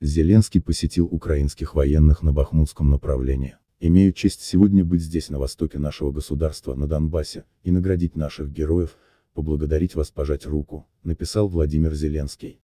Зеленский посетил украинских военных на Бахмутском направлении. Имею честь сегодня быть здесь на востоке нашего государства, на Донбассе, и наградить наших героев, поблагодарить вас, пожать руку, написал Владимир Зеленский.